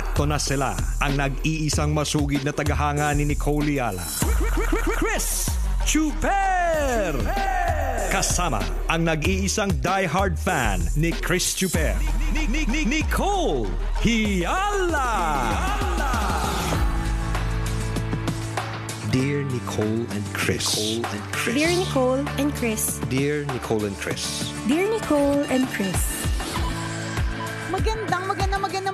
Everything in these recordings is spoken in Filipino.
Eto na sila, ang nag-iisang masugid na tagahanga ni Nicole Yala. Chris Chuper! Kasama ang nag-iisang die-hard fan ni Chris Chuper. Nicole Hiala! Dear Nicole and Chris. Nicole and Chris. Dear Nicole and Chris. Dear Nicole and Chris. Dear Nicole and Chris. Maganda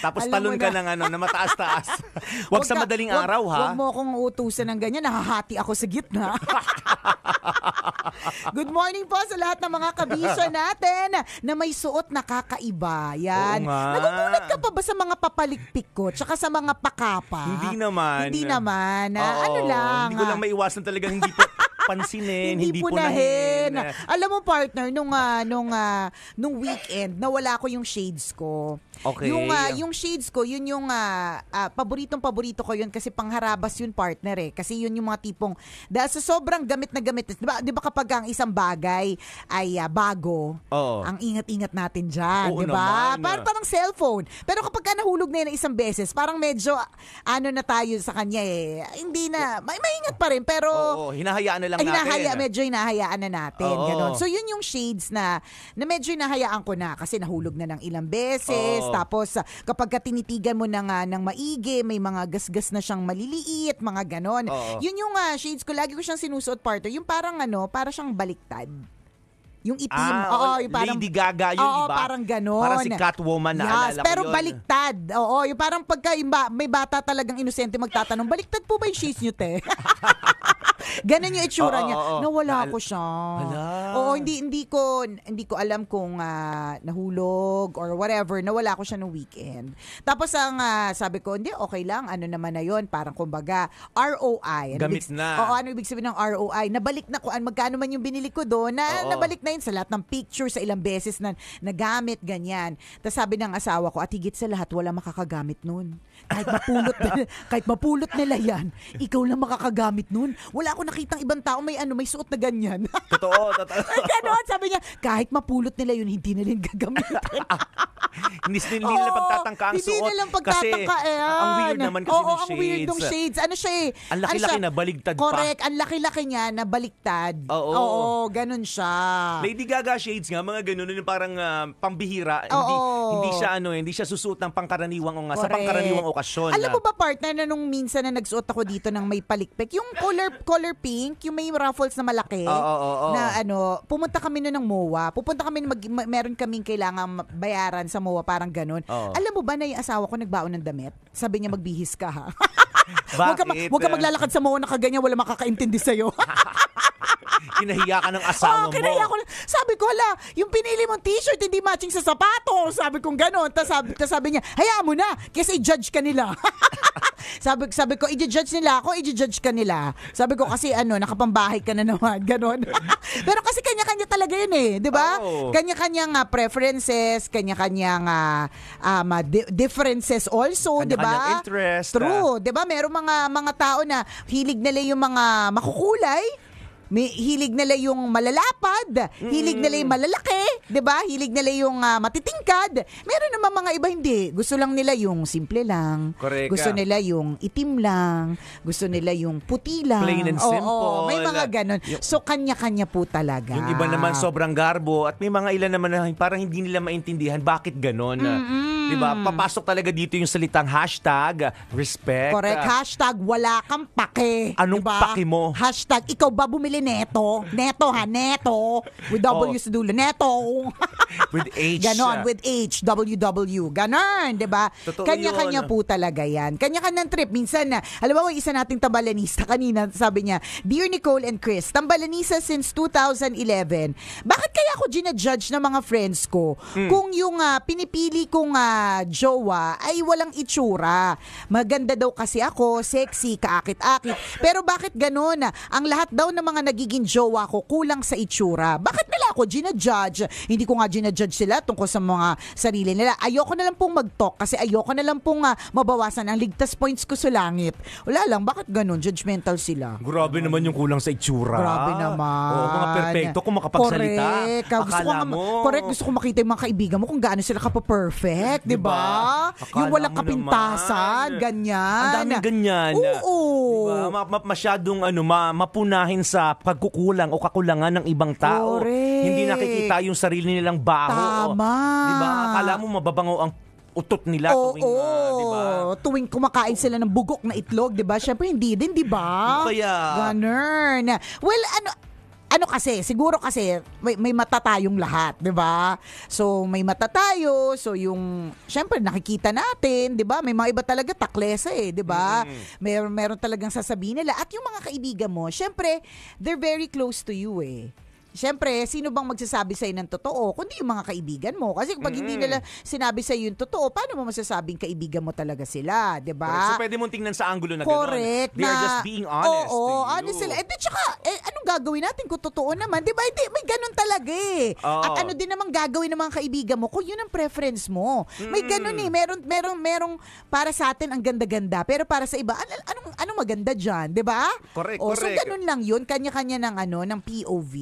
Tapos Alam talon ka na. ng ano, na mataas-taas. Huwag sa madaling wag, araw, ha? Huwag mo akong utusan ng ganyan. Nahahati ako sa gitna. Good morning po sa lahat ng mga kabisyo natin na may suot na kakaiba. Yan. Nagugulat ka pa ba sa mga papalikpik ko? Tsaka sa mga pakapa? Hindi naman. Hindi naman. Ah, Oo, ano lang. Hindi ko lang ah. maiwasan talaga. Hindi po pansinin, eh, hindi, hindi punahin. punahin. Eh. Alam mo partner, nung uh, nung uh, nung weekend nawala ko yung shades ko. Okay. Yung, uh, yung shades ko, yun yung uh, ah, uh, ah, paboritong-paborito ko yun kasi pangharabas yun partner eh. Kasi yun yung mga tipong, dahil sa sobrang gamit na gamit, di ba, di ba kapag ang isang bagay ay uh, bago, Oo. ang ingat-ingat natin diyan, di ba? Parang, parang cellphone. Pero kapag ka nahulog na yun ng isang beses, parang medyo ano na tayo sa kanya eh. Hindi na, may maingat pa rin pero Oo, hinahayaan na lang natin. Hinahaya, medyo hinahayaan na natin. Oo. Ganun. So yun yung shades na, na medyo hinahayaan ko na kasi nahulog na ng ilang beses. Oo. Tapos ah, kapag tinitigan mo na nga ng maigi, may mga gasgas na siyang maliliit, mga ganon. Yun yung uh, shades ko, lagi ko siyang sinusuot partner. Yung parang ano, para siyang baliktad. Yung itim. Ah, oo, yung parang, Lady Gaga yun, oo, iba. parang ganon. Parang si Catwoman na yes, Pero yun. baliktad. Oo, yung parang pagka yung ba, may bata talagang inosente magtatanong, baliktad po ba yung shades nyo, te? Ganun yung itsura oo, niya. Oo, Nawala ko siya. Wala. Oo, hindi hindi ko hindi ko alam kung uh, nahulog or whatever. Nawala ko siya no weekend. Tapos ang uh, sabi ko, hindi okay lang. Ano naman na 'yon? Parang kumbaga ROI. Ano Gamit ibig, na. Oo, ano ibig sabihin ng ROI? Nabalik na ko an magkano man yung binili ko doon na oo. nabalik na yun sa lahat ng picture sa ilang beses na nagamit ganyan. Tapos sabi ng asawa ko, at higit sa lahat wala makakagamit noon. Kahit mapulot nila, kahit mapulot nila 'yan, ikaw lang makakagamit noon. Wala ako nakitang ibang tao may ano, may suot na ganyan. Totoo, totoo. Ganon, sabi niya, kahit mapulot nila yun, hindi na rin gagamitin. hindi hindi oh, nila pagtatangka ang suot. Hindi nila pagtatangka kasi, ayan. Ang weird naman kasi Oo, ng shades. Oo, ang weird ng shades. Ano siya eh? Ang ano laki-laki ano na baligtad correct, pa. Correct, ang laki-laki niya na baligtad. Oo. Oo, ganun siya. Lady Gaga shades nga, mga ganun yung parang uh, pambihira. Oo. Hindi, hindi siya ano, eh, hindi siya susuot ng pangkaraniwang o nga, correct. sa pangkaraniwang okasyon. Alam mo ba partner na nung minsan na nagsuot ako dito ng may palikpik, yung color, color color pink, yung may ruffles na malaki. Oo, oo, oo. Na ano, pumunta kami noon ng MOA. Pupunta kami, mag, ma- meron kaming kailangan bayaran sa MOA, parang ganun. Oo. Alam mo ba na yung asawa ko nagbaon ng damit? Sabi niya, magbihis ka ha. Huwag ka, ma- huwag ka maglalakad sa mga nakaganyan, wala makakaintindi sa'yo. kinahiya ka ng asawa oh, kinahiya mo. Ko, sabi ko, hala, yung pinili mong t-shirt, hindi matching sa sapato. Sabi kong gano'n. Tapos sabi, ta sabi niya, hayaan mo na, kasi i-judge ka nila. sabi, sabi ko, i-judge nila ako, i-judge ka nila. Sabi ko, kasi ano, nakapambahay ka na naman. Gano'n. Pero kasi kanya-kanya talaga yun eh. Di ba? Oh. Kanya-kanyang uh, preferences, kanya-kanyang uh, um, differences also. Di ba? kanya diba? interest. True. Uh, di ba? merong mga mga tao na hilig nila yung mga makukulay, may hilig nila yung malalapad, hilig nila yung mm. malalaki, 'di ba? Hilig nila yung ah, matitingkad. Meron naman mga iba hindi. Gusto lang nila yung simple lang. Correct Gusto ah. nila yung itim lang. Gusto nila yung puti lang. Plain and Oo, simple. may mga ganun. So kanya-kanya po talaga. Yung iba naman sobrang garbo at may mga ilan naman na parang hindi nila maintindihan bakit ganon. Di ba? Papasok talaga dito yung salitang hashtag, respect. Correct. Hashtag wala kang pake. Anong Diba? pake mo? Hashtag ikaw ba bumili neto. Neto ha, neto. With oh. W oh. sa dulo. Neto. with H. Ganon, with H, WW. Ganon, di ba? Kanya-kanya po talaga yan. kanya kanya trip. Minsan na, alam mo, isa nating tambalanista kanina, sabi niya, Dear Nicole and Chris, tambalanisa since 2011. Bakit kaya ako ginajudge ng mga friends ko hmm. kung yung uh, pinipili kong uh, jowa ay walang itsura? Maganda daw kasi ako, sexy, kaakit-akit. Pero bakit ganon? Ang lahat daw ng mga mga nagiging jowa ko kulang sa itsura. Bakit nila ako ginajudge? Hindi ko nga ginajudge sila tungkol sa mga sarili nila. Ayoko na lang pong mag-talk kasi ayoko na lang pong uh, mabawasan ang ligtas points ko sa langit. Wala lang, bakit ganun? Judgmental sila. Grabe um, naman yung kulang sa itsura. Grabe naman. Oo, mga perfecto kung makapagsalita. Correct. Akala ko, mo. Correct, gusto ko makita yung mga kaibigan mo kung gaano sila kapaperfect, di ba? Diba? Yung walang kapintasan, ganyan. Ang daming ganyan. Oo. Diba? Ma- masyadong ano, mapunahin sa pagkukulang o kakulangan ng ibang tao. Correct. Hindi nakikita yung sarili nilang baho. Tama. Di ba? Akala mo mababango ang utot nila Oo, tuwing, uh, ah, di ba? Tuwing kumakain sila ng bugok na itlog, di ba? Siyempre hindi din, di ba? Kaya... Ganun. Well, ano, ano kasi, siguro kasi may, may mata tayong lahat, 'di ba? So may mata tayo, so yung syempre nakikita natin, 'di ba? May mga iba talaga taklesa eh, 'di ba? Mm. Mer meron talagang sasabihin nila at yung mga kaibigan mo, syempre they're very close to you eh. Siyempre, sino bang magsasabi sa'yo ng totoo? Kundi yung mga kaibigan mo. Kasi pag hindi nila sinabi sa'yo yung totoo, paano mo masasabing kaibigan mo talaga sila? ba? Diba? So, pwede mong tingnan sa angulo na Correct. Ganun. They na, are just being honest Oo, honest ano sila. Eh, tsaka, eh, anong gagawin natin kung totoo naman? Diba? Hindi, may ganun talaga eh. Oh. At ano din naman gagawin ng mga kaibigan mo kung yun ang preference mo. mm May ganun eh. Meron, meron, merong para sa atin ang ganda-ganda. Pero para sa iba, an- anong, anong maganda dyan? ba? Diba? Correct, o, correct. So, ganun lang yun. Kanya-kanya ng ano, ng POV.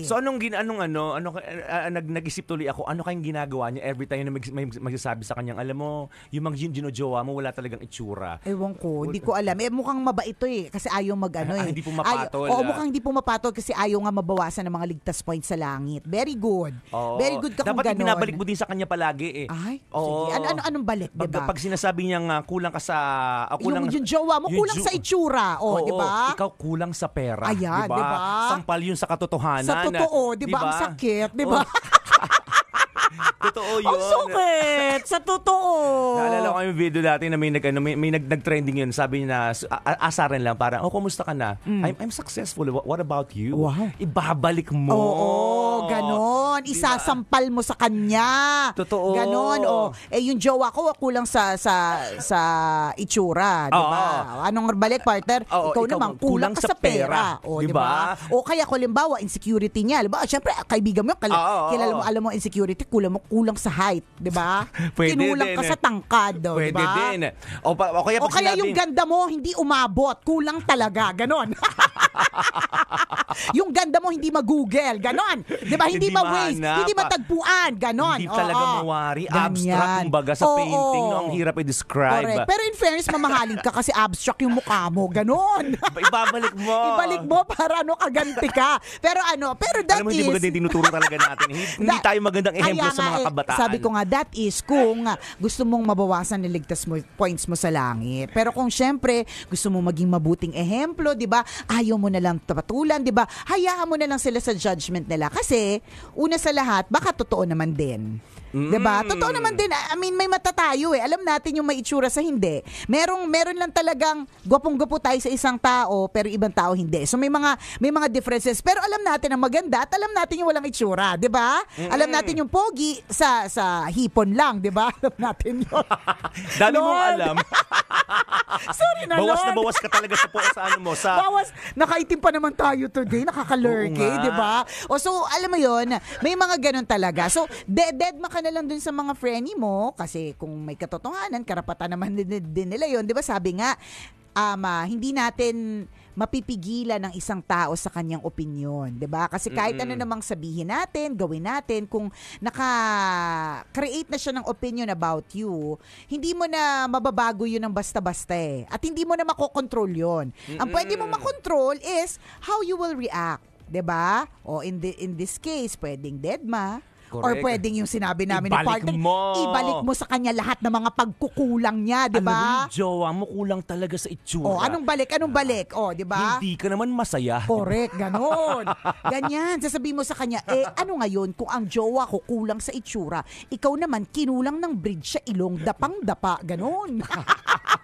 So anong gin anong ano, ano uh, nag nagisip isip tuloy ako, ano kayang ginagawa niya every time na mag, mag, magsasabi sa kanya alam mo, yung mga ginojowa mo wala talagang itsura. Ewan ko, hindi ko alam. Eh mukhang maba ito eh kasi ayaw magano ah, eh. Ah, hindi pumapatol. Ayaw, oo, mukhang hindi po mapatol kasi ayaw nga mabawasan ng mga ligtas points sa langit. Very good. Oo. Very good ka Dapat kung ganun. binabalik mo din sa kanya palagi eh. Ay, oo. sige. Ano, ano, anong balik, di ba? Pag, diba? pag sinasabi niya uh, ah, kulang ka sa... Uh, kulang, yung, yung jowa mo, kulang sa itsura. Oh, oo, di ba? Ikaw kulang sa pera. Ayan, di ba? Diba? Sampal yun sa katotohanan. Sa totoo, di ba? Diba? Ang sakit, di ba? Oh. Totoo yun. Ang sungit! Sa totoo! Naalala ko yung video dati na may, nag, ano, may, may nag, nag-trending yun. Sabi niya na, asarin lang, parang, oh, kumusta ka na? Mm. I'm, I'm successful. What about you? Wow. Ibabalik mo. Oo, ganon. Isasampal mo sa kanya. Totoo. Ganon, oh. Eh, yung jowa ko, kulang sa sa sa itsura, di ba? Oh, Anong balik, partner? Oh, ikaw, ikaw naman, kulang, kulang ka sa pera. pera. Oh, di ba? O kaya, kulimbawa, insecurity niya. Di ba? Siyempre, kaibigan mo, kal- oh, oh, kilala mo, alam mo insecurity, kulang mo, kulang sa height, 'di ba? Kinulang ka sa eh. tangkad, oh, 'di ba? Pwede din. O, pa, o kaya, o kaya sinabi... yung ganda mo hindi umabot, kulang talaga, ganon. yung ganda mo hindi mag-google, ganon. 'Di ba? Hindi, hindi ma-waste, ma hindi matagpuan, ganon. Hindi talaga oo, mawari, abstract kumbaga sa oo, painting, No, ang hirap i-describe. Correct. Pero in fairness, mamahalin ka kasi abstract yung mukha mo, ganon. Ibabalik mo. Ibalik mo para ano kaganti ka. Pero ano, pero that alam mo, is... Alam hindi maganda yung tinuturo talaga natin. hindi tayo magandang ehemplo sa mga kabataan. Sabi ko nga, that is kung gusto mong mabawasan niligtas mo points mo sa langit. Pero kung syempre, gusto mong maging mabuting ehemplo, di ba? Ayaw mo na lang tapatulan, di ba? Hayaan mo na lang sila sa judgment nila. Kasi, una sa lahat, baka totoo naman din. Diba? Mm. 'Di ba? Totoo naman din, I mean may mata tayo eh. Alam natin yung may itsura sa hindi. Merong meron lang talagang gwapong-gwapo tayo sa isang tao pero ibang tao hindi. So may mga may mga differences pero alam natin ang maganda at alam natin yung walang itsura, 'di ba? Mm. Alam natin yung pogi sa sa hipon lang, 'di ba? Alam natin 'yon. Dali mo alam. Sorry na, Bawas Lord. na bawas ka talaga sa po sa ano mo sa Bawas. Nakaitim pa naman tayo today, nakaka-lurky, 'di ba? O so alam mo 'yon, may mga ganun talaga. So dead, dead maka na lang dun sa mga frenny mo kasi kung may katotohanan, karapatan naman din, din nila yon 'di ba? Sabi nga, um, uh, hindi natin mapipigilan ng isang tao sa kanyang opinion, 'di ba? Kasi kahit mm-hmm. ano namang sabihin natin, gawin natin kung naka-create na siya ng opinion about you, hindi mo na mababago 'yun ng basta-basta eh. At hindi mo na makokontrol 'yon. Mm-hmm. Ang pwede mong makontrol is how you will react. 'di ba? O in the, in this case, pwedeng dead ma, Correct. Or pwedeng yung sinabi namin ibalik ni partner, mo. ibalik mo sa kanya lahat ng mga pagkukulang niya, di ano ba? Ano rin, jowa mo kulang talaga sa itsura. Oh, anong balik? Anong balik? Oh, di ba? Hindi ka naman masaya. Correct, ganon. Ganyan, sasabihin mo sa kanya, eh ano ngayon kung ang jowa ko kulang sa itsura, ikaw naman kinulang ng bridge sa ilong, dapang-dapa, ganon.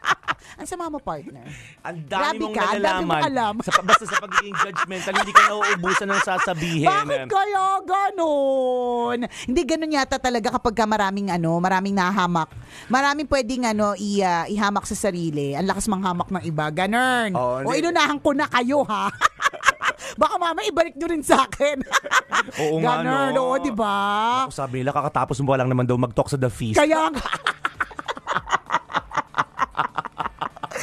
Ang sama mo, partner. ang dami Grabe mong ka, ang dami nalalaman. mong alam. sa, basta sa pagiging judgmental, hindi ka nauubusan ng sasabihin. Bakit kaya ganun? Hindi ganun yata talaga kapag ka maraming ano, maraming nahamak. Maraming pwedeng ano, i, ah, ihamak sa sarili. Ang lakas hamak ng iba. Ganun. Oo, oh, o hindi. inunahan ko na kayo ha. Baka mama ibalik nyo rin sa akin. Oo nga, Ganun, no? di ba? Ako sabi nila, kakatapos mo pa lang naman daw mag-talk sa The Feast. Kaya nga.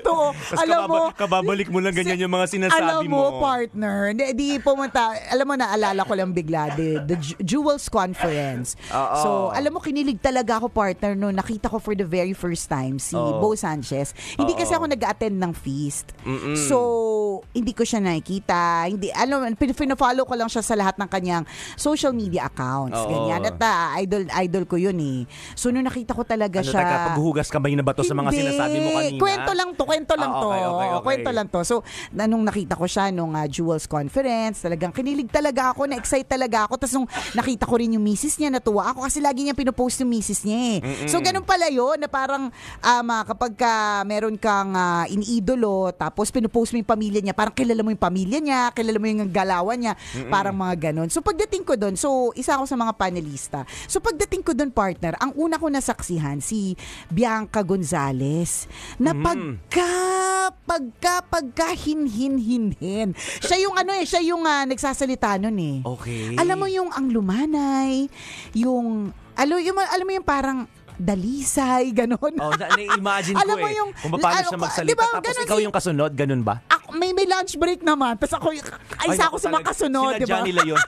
Totoo. Tapos alam kababa, mo, kababalik mo lang ganyan yung mga sinasabi mo. Alam mo, partner, di, di pumunta, alam mo, naalala ko lang bigla, di, the Jewels Conference. Uh-oh. So, alam mo, kinilig talaga ako, partner, no, nakita ko for the very first time si Uh-oh. Bo Sanchez. Hindi Uh-oh. kasi ako nag-attend ng feast. Mm-mm. So, hindi ko siya nakikita. Hindi, alam mo, pinafollow ko lang siya sa lahat ng kanyang social media accounts. Uh-oh. Ganyan. At uh, idol, idol ko yun eh. So, nung nakita ko talaga ano siya. Ano paghuhugas kamay na ba to sa mga sinasabi mo kanina? Kwento lang to kwento lang ah, to. Okay, okay, okay. Kwento lang to. So, nung nakita ko siya nung uh, Jewels Conference, talagang kinilig talaga ako, na-excite talaga ako. Tapos nung nakita ko rin yung misis niya, natuwa ako kasi lagi niya pinopost yung misis niya eh. Mm-mm. So, ganun pala yun na parang um, kapag ka meron kang uh, iniidolo, tapos pinopost mo yung pamilya niya, parang kilala mo yung pamilya niya, kilala mo yung galawan niya, Mm-mm. parang mga ganun. So, pagdating ko doon, so isa ako sa mga panelista. So, pagdating ko doon, partner, ang una ko nasaksihan si Bianca Gonzales na mm. pagka pagka pagka pagka hinhin-hinhin. Siya yung ano eh, siya yung uh, nagsasalita noon eh. Okay. Alam mo yung ang lumanay, yung alo yung alam mo yung parang dalisay, ganun. Oh, na-imagine ko Alam mo eh. yung, Kung paano ah, siya ah, magsalita, diba, tapos ganun, ikaw yung kasunod, ganun ba? Ako may, may lunch break naman. Tapos ako, ay, isa ako sa mga makasunod, di ba? nila yun.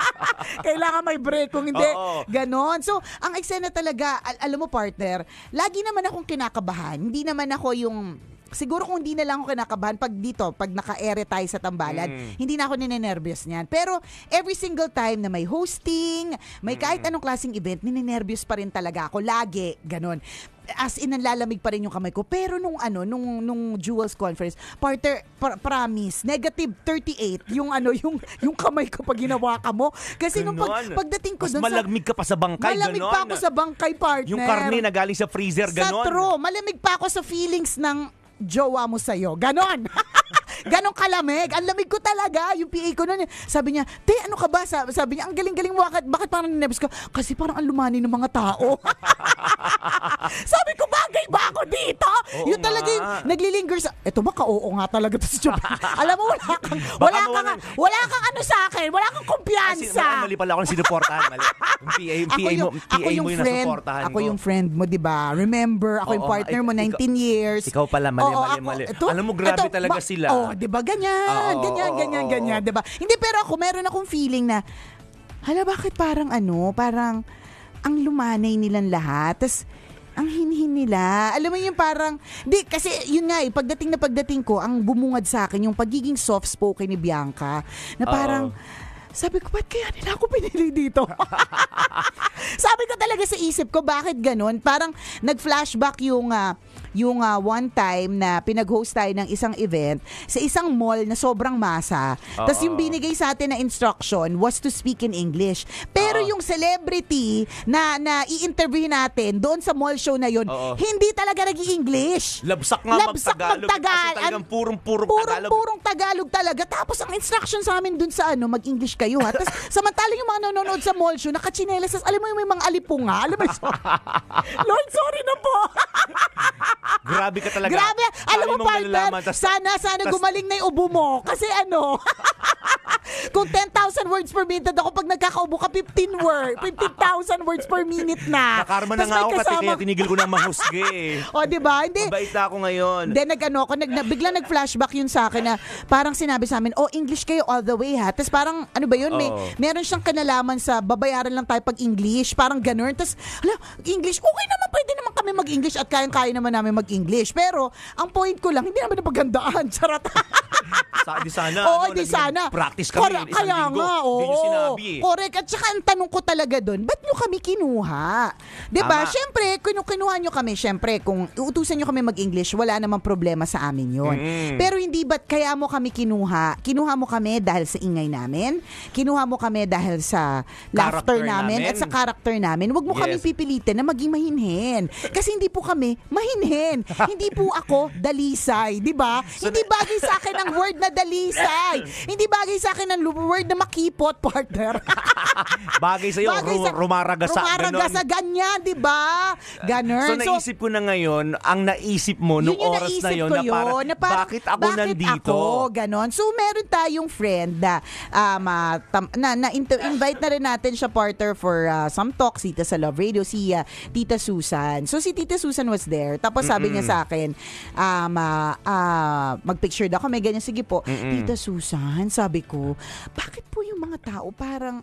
Kailangan may break. Kung hindi, Oo. ganon. So, ang eksena talaga, al- alam mo partner, lagi naman akong kinakabahan. Hindi naman ako yung siguro kung hindi na lang ako kinakabahan pag dito, pag naka-ere tayo sa tambalan, Mm. hindi na ako ninenervyos niyan. Pero every single time na may hosting, may mm. kahit anong klaseng event, ninenervyos pa rin talaga ako. Lagi, ganun as in nalalamig pa rin yung kamay ko. Pero nung ano, nung nung Jewels conference, partner pr- promise, negative 38 yung ano, yung yung kamay ko pag ginawa ka mo. Kasi ganun. nung pag, pagdating ko doon sa malamig ka pa sa bangkay, Malamig ganun. pa ako sa bangkay, partner. Yung karne na galing sa freezer, ganon. Sa true, malamig pa ako sa feelings ng jowa mo sa'yo. Ganon! Ganon kalamig. Ang lamig ko talaga. Yung PA ko nun. Sabi niya, te, ano ka ba? Sabi niya, ang galing-galing mo. Bakit, bakit parang ninervous ko? Kasi parang ang lumani ng mga tao. sabi ko, bagay ba ako dito? Oo yun nga. talaga yung naglilinger sa... Eto ba, ka-oo nga talaga to si Chopin. Alam mo, wala kang, wala kang, wala kang, wala ano sa akin. Wala kang kumpiyansa. Kasi, mali pala ako ng sinuportahan. Mali. Yung PA, yung PA mo, ako yung mo yung friend, Ako yung friend mo, di ba? Remember, ako oo, yung partner mo, 19 ikaw, years. Ikaw pala, mali, oo, mali, ako, mali. Ito, Alam mo, grabe ito, talaga ba, sila. Oh, 'di ba? Ganyan, ah, Oo, ganyan, oo, ganyan, oo, ganyan, 'di ba? Hindi pero ako meron akong feeling na hala bakit parang ano, parang ang lumanay nilang lahat. Tas ang hinhin nila. Alam mo yung parang, di, kasi yun nga eh, pagdating na pagdating ko, ang bumungad sa akin yung pagiging soft-spoken ni Bianca. Na ah, parang, sabi ko, ba't kaya nila ako pinili dito? Sabi ko talaga sa isip ko, bakit ganun? Parang nag-flashback yung uh, yung uh, one time na pinag-host tayo ng isang event sa isang mall na sobrang masa. uh Tapos yung binigay sa atin na instruction was to speak in English. Pero Uh-oh. yung celebrity na na i-interview natin doon sa mall show na yun, Uh-oh. hindi talaga nag-i-English. Labsak nga Labsak mag-Tagalog. Mag-tagal. Kasi talagang purong-purong Tagalog. Purong-purong Tagalog talaga. Tapos ang instruction sa amin doon sa ano, mag-English kayo ha. Tapos samantalang yung mga nanonood sa mall show, nakachinelas. Alam mo mo yung may mga alipunga. Alam mo, so, Lord, sorry na po. Grabe ka talaga. Grabe. Alam mo, partner, tas, sana, sana gumaling na yung ubo mo. Kasi ano, kung 10,000 words per minute ako, pag nagkakaubo ka, 15 words, 15,000 words per minute na. Nakarma na nga ako kasi kaya tinigil ko na mahusgi eh. o, di ba? Hindi. Mabait na ako ngayon. Then, nag-ano ako, nag, bigla nag-flashback yun sa akin na parang sinabi sa amin, oh, English kayo all the way ha. Tapos parang, ano ba yun, oh. may, meron siyang kanalaman sa babayaran lang tayo pag English. English, parang ganun. Tapos, hala, English, okay naman, pwede naman mag-English at kayang-kaya naman namin mag-English. Pero, ang point ko lang, hindi naman napagandaan. Charot. sa, di sana. Oo, ano, di sana. Practice kami Kora, isang kaya linggo. Nga, oo, eh. Correct. At saka ang tanong ko talaga doon, ba't nyo kami kinuha? Di ba? Siyempre, kung kinuha nyo kami, siyempre, kung utusan nyo kami mag-English, wala namang problema sa amin yon. Mm. Mm-hmm. Pero hindi ba't kaya mo kami kinuha? Kinuha mo kami dahil sa ingay namin? Kinuha mo kami dahil sa laughter namin, namin at sa character namin? Huwag mo yes. kami pipilitin na maging mahinhin. Kasi kasi hindi po kami mahinhin. hindi po ako dalisay, di ba? So, hindi bagay sa akin ang word na dalisay. hindi bagay sa akin ang word na makipot, partner. bagay sa iyo, bagay sa, rumaragasa. Rumaragasa, ganyan, di ba? Ganun. So, naisip ko na ngayon, ang naisip mo noong yun oras na 'yon na, para, na parang, bakit ako bakit nandito? Ako, ganun. So, meron tayong friend na, uh, ah, tam, na, na into, invite na rin natin siya, partner, for uh, some talks dito sa Love Radio, si uh, Tita Susan. So, si Tita Susan was there. Tapos sabi Mm-mm. niya sa akin, um, uh, ah, uh, ah, mag-picture daw ako. May ganyan, sige po. Mm-mm. Tita Susan, sabi ko, bakit po yung mga tao parang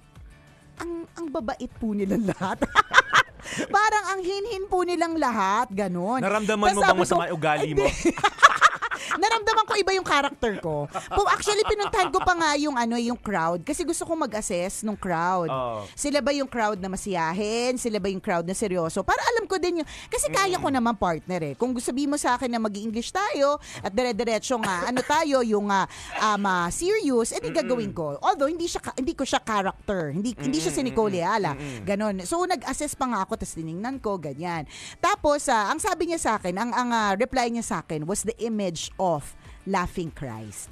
ang ang babait po nila lahat. parang ang hinhin po nilang lahat, ganun. Naramdaman Tapos mo bang sabi ko, masama ugali mo? naramdaman ko iba yung character ko. Actually, pinuntahan ko pa nga yung, ano, yung crowd kasi gusto ko mag-assess nung crowd. Oh. Sila ba yung crowd na masiyahin? Sila ba yung crowd na seryoso? Para alam ko din yung... Kasi kaya ko mm. naman partner eh. Kung sabihin mo sa akin na mag english tayo at dire-diretso nga, ano tayo, yung uh, ah, um, uh, ah, serious, edi gagawin ko. Although, hindi, siya, hindi ko siya character. Hindi, hindi siya si Nicole Ala. Ganon. So, nag-assess pa nga ako, tapos tinignan ko, ganyan. Tapos, uh, ang sabi niya sa akin, ang, ang uh, reply niya sa akin was the image off Laughing Christ.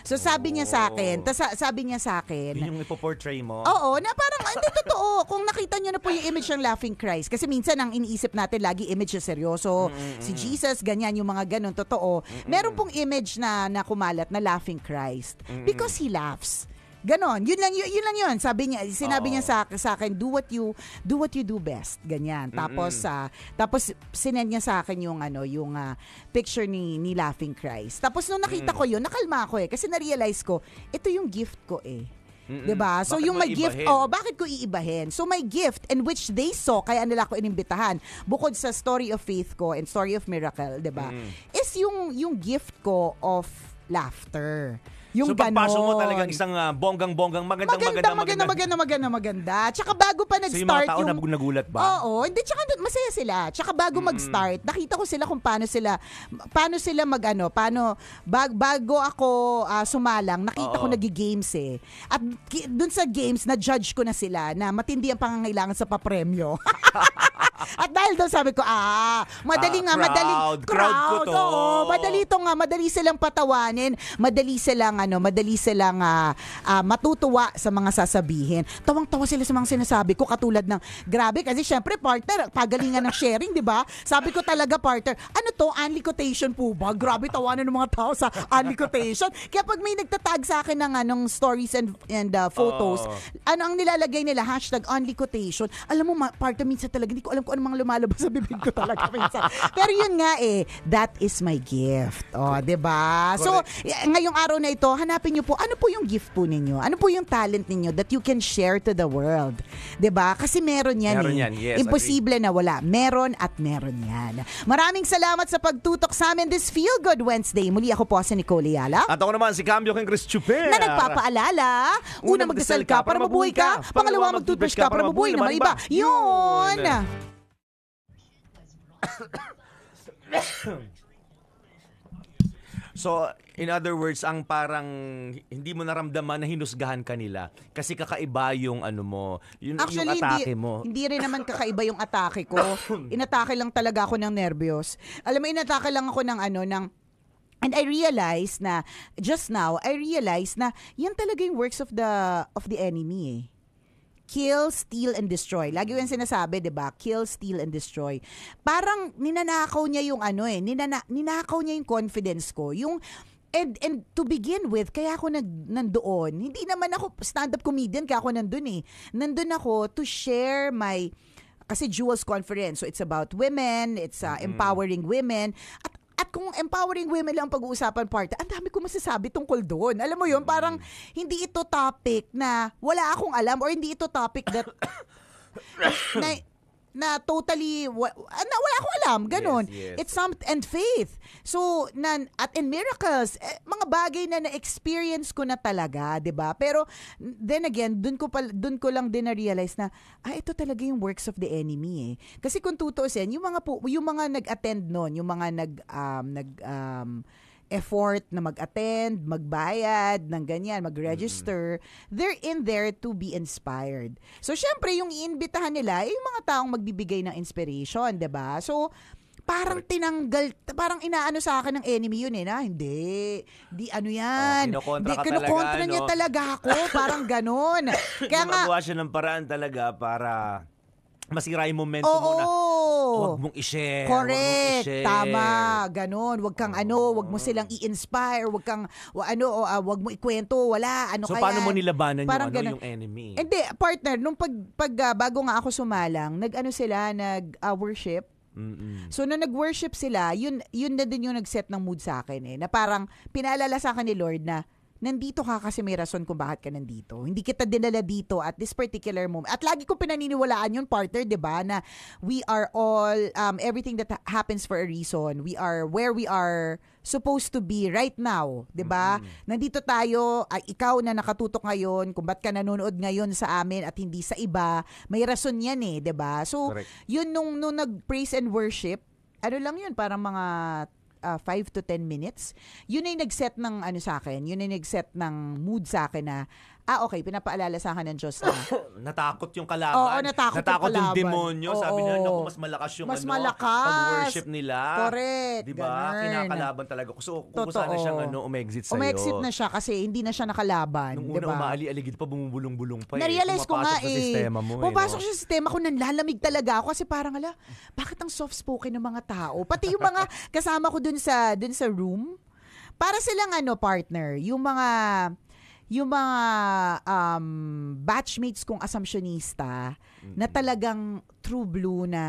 So sabi niya sa akin, oh. tas sabi niya sa akin. Yun yung ipoportray mo. Oo, na parang hindi totoo. Kung nakita niyo na po yung image ng Laughing Christ kasi minsan ang iniisip natin lagi image na seryoso, mm-hmm. si Jesus ganyan yung mga ganun totoo. Mm-hmm. Meron pong image na na kumalat na Laughing Christ mm-hmm. because he laughs. Ganon. Yun lang, yun, yun lang yun. Sabi niya, sinabi Oo. niya sa, sa akin, do what you, do what you do best. Ganyan. Tapos, mm uh, tapos sinend niya sa akin yung, ano, yung uh, picture ni, ni Laughing Christ. Tapos nung nakita mm ko yun, nakalma ako eh. Kasi narealize ko, ito yung gift ko eh. Mm-mm. 'Di ba? So bakit yung may gift, oh, bakit ko iibahin? So my gift and which they saw kaya nila ako inimbitahan bukod sa story of faith ko and story of miracle, 'di ba? Mm. Is yung yung gift ko of laughter. Yung so pagpasok mo talaga isang uh, bonggang-bonggang, magandang maganda, maganda, maganda, maganda, maganda, maganda, Tsaka bago pa nag-start so yung... mga tao yung, nagulat ba? Oo, hindi, tsaka masaya sila. Tsaka bago mm. mag-start, nakita ko sila kung paano sila, paano sila mag-ano, paano, bag, bago ako uh, sumalang, nakita Oo. ko nag-games eh. At dun sa games, na-judge ko na sila na matindi ang pangangailangan sa papremyo. At dahil doon sabi ko, ah, madali ah, nga, crowd, madali, crowd, crowd ko to. Oo, madali to nga, ah, madali silang patawanin, madali silang ano, madali silang uh, uh, matutuwa sa mga sasabihin. Tawang-tawa sila sa mga sinasabi ko katulad ng grabe kasi syempre partner, pagalingan ng sharing, 'di ba? Sabi ko talaga partner, ano to, only quotation po ba? Grabe tawanan ng mga tao sa only quotation. Kaya pag may nagtatag sa akin ng anong stories and and uh, photos, oh. ano ang nilalagay nila hashtag only quotation. Alam mo partner minsan talaga hindi ko alam kung ano mga lumalabas sa bibig ko talaga minsan. Pero yun nga eh, that is my gift. Oh, 'di ba? So ngayong araw na ito, hanapin niyo po ano po yung gift po ninyo? Ano po yung talent ninyo that you can share to the world? 'Di ba? Kasi meron 'yan. Meron eh. yan. Yes, Imposible agree. na wala. Meron at meron 'yan. Maraming salamat sa pagtutok sa amin this Feel Good Wednesday. Muli ako po si Nicole Yala. At ako naman si Cambio King Chris Chuper. Na nagpapaalala, una magdasal ka para mabuhay ka, pangalawa magtutubrush ka para mabuhay na iba. Yun. So, in other words, ang parang hindi mo naramdaman na hinusgahan ka nila kasi kakaiba yung ano mo, yun, Actually, yung atake hindi, mo. hindi rin naman kakaiba yung atake ko. Inatake lang talaga ako ng nervyos. Alam mo, inatake lang ako ng ano, ng And I realized na just now, I realized na yan talaga yung works of the of the enemy eh kill, steal, and destroy. Lagi yung sinasabi, di ba? Kill, steal, and destroy. Parang ninanakaw niya yung ano eh, ninana- ninakaw niya yung confidence ko. Yung, And and to begin with, kaya ako nag, nandoon. Hindi naman ako stand-up comedian, kaya ako nandoon eh. Nandoon ako to share my kasi Jewel's Conference. So it's about women, it's uh, empowering mm. women. At at kung empowering women lang pag-uusapan part, ang dami ko masasabi tungkol doon. Alam mo yun, parang mm. hindi ito topic na wala akong alam or hindi ito topic that na, na totally ah, na wala akong alam ganun yes, yes. it's some and faith so nan at in miracles eh, mga bagay na na-experience ko na talaga 'di ba pero then again dun ko pal, dun ko lang din na-realize na ah ito talaga yung works of the enemy eh kasi kung tutuusin yung mga po, yung mga nag-attend noon yung mga nag um, nag um, effort na mag-attend, magbayad ng ganyan, mag-register, mm-hmm. they're in there to be inspired. So syempre yung iimbitahan nila ay eh, yung mga taong magbibigay ng inspiration, 'di ba? So parang tinanggal, parang inaano sa akin ng enemy yun eh, na hindi, di ano oh, yan, oh, di ka kinukontra talaga, niya no? talaga ako, parang ganon. Kaya nga, siya ng paraan talaga para masira yung momentum Oo. mo na wag mong i-share. Correct. Mong i-share. Tama. Ganon. Huwag kang ano, huwag mo silang i-inspire, Huwag kang wa- ano, o, ah, mo ikwento, wala, ano So kaya. paano mo nilabanan yung, ano, yung enemy? Hindi, partner, nung pag, pag ah, bago nga ako sumalang, nag-ano sila, nag-worship. Ah, Mm-mm. So, nung nag-worship sila, yun, yun na din yung nag-set ng mood sa akin eh. Na parang, pinaalala sa akin ni Lord na, nandito ka kasi may rason kung bakit ka nandito. Hindi kita dinala dito at this particular moment. At lagi ko pinaniniwalaan yung partner, di ba, na we are all, um, everything that happens for a reason. We are where we are supposed to be right now, 'di ba? Mm-hmm. Nandito tayo, ay ikaw na nakatutok ngayon, kung bakit ka nanonood ngayon sa amin at hindi sa iba, may rason 'yan eh, 'di ba? So, Correct. 'yun nung nung nag-praise and worship, ano lang 'yun, parang mga uh, ah, 5 to 10 minutes. Yun ay nag-set ng ano sa akin, yun ay nag-set ng mood sa akin na Ah, okay. Pinapaalala sa akin ng Diyos na. natakot yung kalaban. Oo, natakot, natakot yung, yung demonyo. Oo, Sabi nila, naku, mas malakas yung mas ano, malakas. pag-worship nila. Correct. Diba? Ganun. Kinakalaban talaga. So, kung Totoo. sana siyang ano, umexit sa'yo. Umexit na siya kasi hindi na siya nakalaban. Nung una, diba? umali, aligid pa, bumubulong-bulong pa. Eh. Narealize ko nga eh. sa sistema mo. Eh, Pumapasok eh, no? siya sa sistema ko, nanlalamig talaga ako kasi parang, ala, bakit ang soft-spoken ng mga tao? Pati yung mga kasama ko dun sa, dun sa room, para silang ano, partner, yung mga yung mga um, batchmates kong assumptionista mm-hmm. na talagang true blue na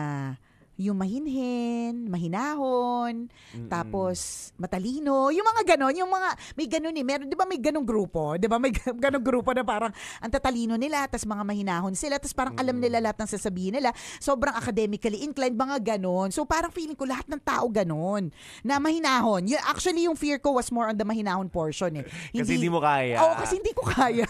yung mahinhin, mahinahon, Mm-mm. tapos matalino, yung mga ganon, yung mga, may ganon eh, meron, di ba may ganong grupo, di ba may ganong grupo na parang ang tatalino nila, tapos mga mahinahon sila, tapos parang Mm-mm. alam nila lahat ng sasabihin nila, sobrang academically inclined, mga ganon. So parang feeling ko lahat ng tao ganon, na mahinahon. Yung, actually, yung fear ko was more on the mahinahon portion eh. Hindi, kasi hindi mo kaya. Oo, oh, kasi hindi ko kaya.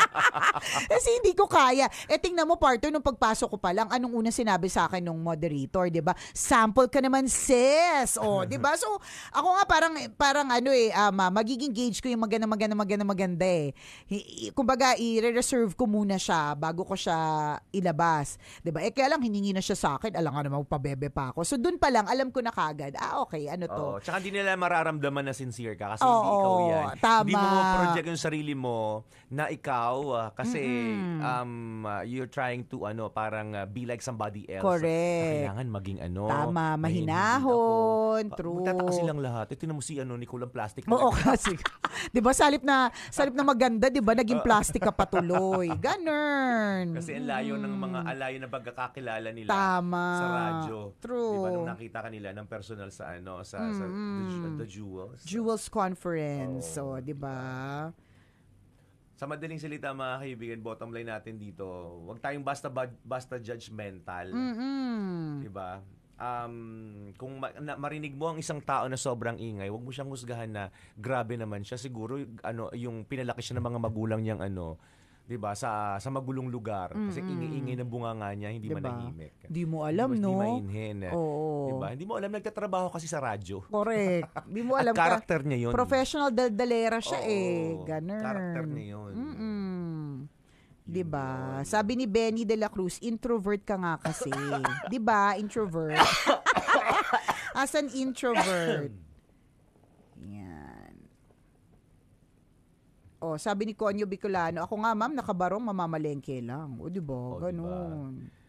kasi hindi ko kaya. Eh, tingnan mo, partner, nung pagpasok ko pa lang, anong una sinabi sa akin nung mother moderator, 'di ba? Sample ka naman sis. Oh, 'di ba? So ako nga parang parang ano eh um, ah, magiging gauge ko yung maganda maganda maganda maganda eh. Kumbaga i-reserve ko muna siya bago ko siya ilabas, 'di ba? Eh kaya lang hiningi na siya sa akin, alam nga naman pabebe pa ako. So doon pa lang alam ko na kagad. Ah, okay, ano to? Oh, tsaka hindi nila mararamdaman na sincere ka kasi oh, hindi ikaw 'yan. Tama. Hindi mo project yung sarili mo na ikaw ah, kasi mm-hmm. um ah, you're trying to ano parang uh, be like somebody else. Correct kailangan maging ano. Tama, mahinahon, ako, true. Magtataka silang lahat. Eh, Ito na mo si ano, Nicolang Plastic. Oo, kasi. di ba, salip na, salip na maganda, di ba, naging plastic ka patuloy. Ganun. Kasi ang layo mm. ng mga mm. alayo na pagkakakilala nila. Tama. Sa radyo. True. Di ba, nung nakita kanila ng personal sa ano, sa, mm. sa mm-hmm. the, the Jewels. Jewels Conference. Oh. So, di ba? sa madaling salita mga kaibigan, bottom line natin dito, huwag tayong basta basta judgmental. Mm-hmm. 'Di ba? Um, kung ma- na, marinig mo ang isang tao na sobrang ingay, huwag mo siyang husgahan na grabe naman siya siguro ano yung pinalaki siya ng mga magulang niyang ano 'di ba, sa sa magulong lugar kasi mm-hmm. ingi-ingi ng bunganga niya, hindi diba? manahimik. Hindi mo alam no. Hindi mainhin. Eh. Oo. 'Di ba? Hindi mo alam nagtatrabaho kasi sa radyo. Correct. Hindi mo alam character niya 'yon. Professional daldalera siya eh. Oo, eh. Ganun. Character niya 'yon. Mm-mm. 'Di ba? Sabi ni Benny De La Cruz, introvert ka nga kasi. 'Di ba? Introvert. As an introvert. Oh, sabi ni Konyo Bicolano, ako nga ma'am, nakabarong mamamalengke lang. O, di ba? Ganun. Diba?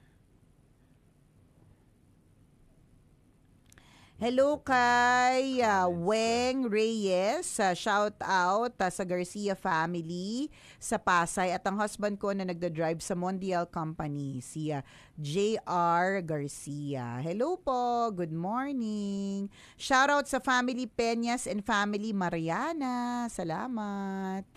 Hello kay uh, Weng Reyes. Uh, shout out uh, sa Garcia family sa Pasay at ang husband ko na nagda-drive sa Mondial Company, si uh, JR Garcia. Hello po, good morning. Shout out sa family Peñas and family Mariana. Salamat.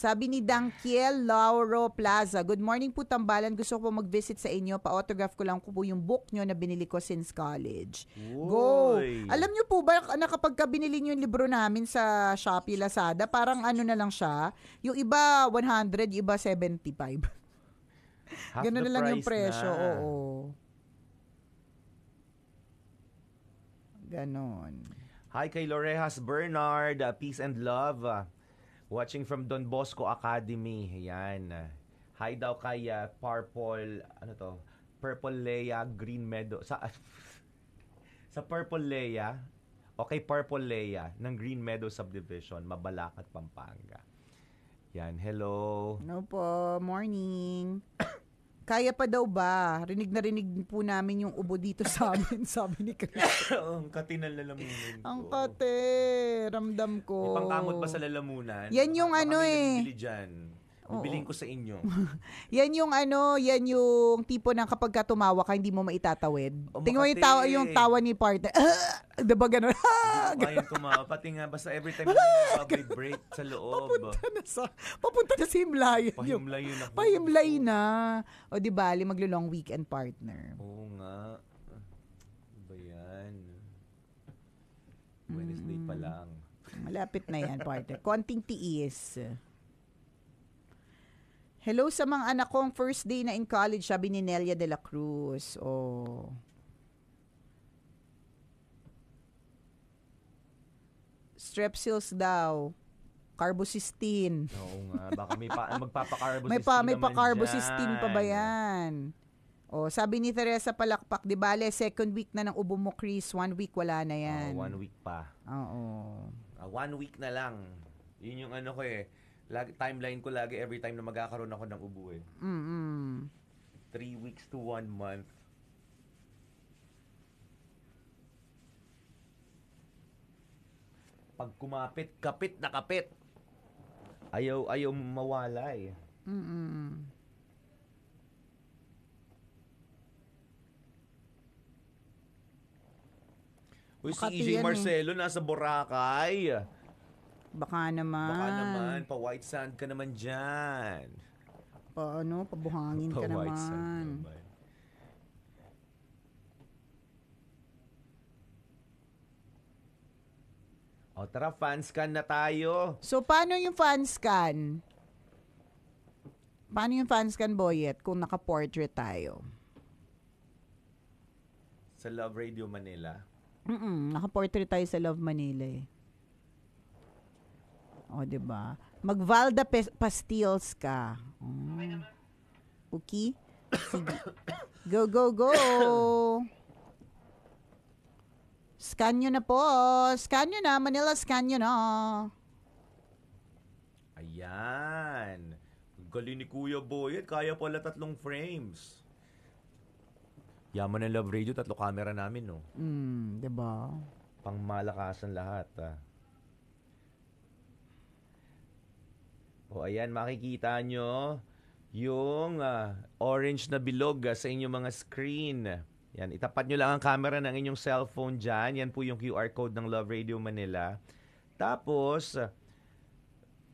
Sabi ni Dankiel Lauro Plaza, Good morning po Tambalan, gusto ko po mag-visit sa inyo. Pa-autograph ko lang ko po yung book nyo na binili ko since college. Oy. Go! Alam nyo po ba na kapag binili nyo yung libro namin sa Shopee Lazada, parang ano na lang siya, yung iba 100, yung iba 75. Half Ganun na lang yung presyo, na. oo. Ganon. Hi kay Lorehas Bernard, uh, peace and love. Watching from Don Bosco Academy. Yan. Hi daw kay uh, Purple, ano to? Purple Leia Green Meadow. Sa, sa Purple Leia, okay, Purple Leia ng Green Meadow Subdivision, Mabalacat, Pampanga. Yan, hello. Hello po, morning. Kaya pa daw ba? Rinig na rinig po namin yung ubo dito sa amin, sabi ni Chris. Ang kati ng lalamunan ko. Ang kate, ramdam ko. May pangkamot ba sa lalamunan? Yan yung Baka ano eh. Oo. Biling ko sa inyo. yan yung ano, yan yung tipo ng kapag ka tumawa ka, hindi mo maitatawid. Oh, Tingnan mo yung tawa, yung tawa ni partner. diba ganun? Hindi ko ah! tumawa. Pati nga, basta every time na ah! public break sa loob. Papunta na sa, papunta na sa himlayan. Pahimlay yun Pahimlay na. O di ba, maglo-long weekend partner. Oo nga. Ano ba yan? Wednesday pa mm. lang. Malapit na yan, partner. Konting tiis. Hello sa mga anak kong first day na in college, sabi ni Nelia de la Cruz. Oh. Strepsils daw. Carbocystein. Oo nga, baka may pa, magpapa may pa, may pa-carbocystein pa ba yan? Oh, sabi ni Teresa Palakpak, di bale, second week na ng ubo mo, Chris. One week, wala na yan. Oh, one week pa. Oo. Uh, one week na lang. Yun yung ano ko eh Lagi, timeline ko lagi every time na magkakaroon ako ng ubo eh. Mm-mm. Three weeks to one month. Pag kumapit, kapit na kapit. Ayaw, ayaw mawala eh. Mm-mm. Uy, si EJ eh. Marcelo nasa Boracay. Baka naman. Baka naman, pa-white sand ka naman dyan. Paano? ano, pabuhangin ka naman. Pa-white sand naman. O tara, fanscan na tayo. So, paano yung fanscan? Paano yung fanscan, Boyet, kung naka-portrait tayo? Sa Love Radio Manila? Mm-mm, naka-portrait tayo sa Love Manila eh. O, di ba? Magvalda pe- pastilles ka. Mm. Okay? Sige. go, go, go! Scan nyo na po. Scan nyo na. Manila, scan nyo na. Ayan. Galing ni Kuya Boyet. Kaya pala tatlong frames. Yaman ng Love Radio, tatlo camera namin, no? Mm, di ba? Pang malakasan lahat, ah. O ayan, makikita nyo yung uh, orange na bilog uh, sa inyong mga screen. Yan, itapat nyo lang ang camera ng inyong cellphone dyan. Yan po yung QR code ng Love Radio Manila. Tapos,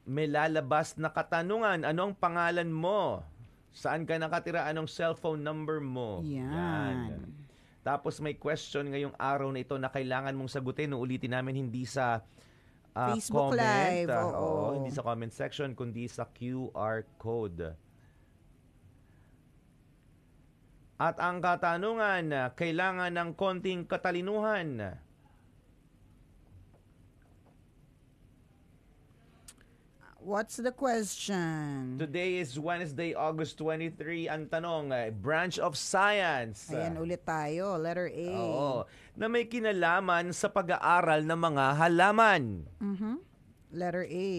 may lalabas na katanungan. Ano ang pangalan mo? Saan ka nakatira? Anong cellphone number mo? Yan. Yan. Tapos may question ngayong araw na ito na kailangan mong sagutin. Uulitin namin hindi sa Ah, Facebook comment, Live. Uh, oo. oo. Hindi sa comment section, kundi sa QR code. At ang katanungan, kailangan ng konting katalinuhan. What's the question? Today is Wednesday, August 23. Ang tanong, eh, branch of science. Ayan ulit tayo, letter A. Oo na may kinalaman sa pag-aaral ng mga halaman. Mm-hmm. Letter A.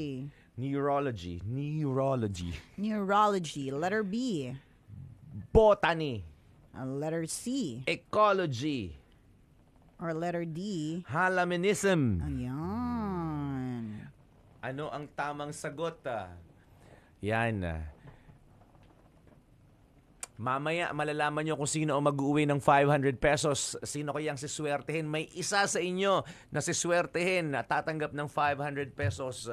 Neurology. Neurology. Neurology. Letter B. Botany. And letter C. Ecology. Or letter D. Halaminism. Ayan. Ano ang tamang sagot? Ah? Yan. Ah. Mamaya malalaman nyo kung sino ang mag-uwi ng 500 pesos. Sino kayang siswertehin? May isa sa inyo na siswertehin na tatanggap ng 500 pesos.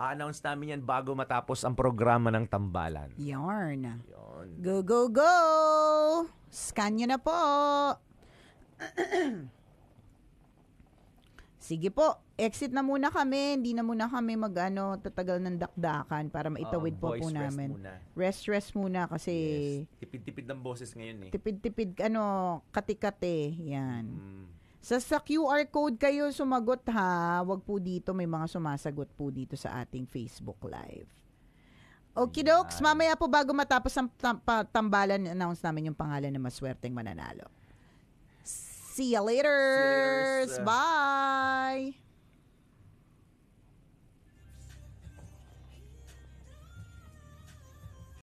A-announce ah, namin yan bago matapos ang programa ng Tambalan. Yarn. Yarn. Go, go, go! Scan nyo na po! sige po, exit na muna kami, hindi na muna kami mag-ano, tatagal ng dakdakan para maitawid uh, po po namin. Rest muna. Rest rest muna kasi yes. tipid-tipid ng boses ngayon eh. Tipid-tipid ano, katikate, 'yan. Mm. Sa, sa QR code kayo sumagot ha. Wag po dito may mga sumasagot po dito sa ating Facebook Live. Okay, dokes. Mamaya po bago matapos ang tam- tambalan, announce namin yung pangalan ng maswerteng mananalo. See you later. Bye.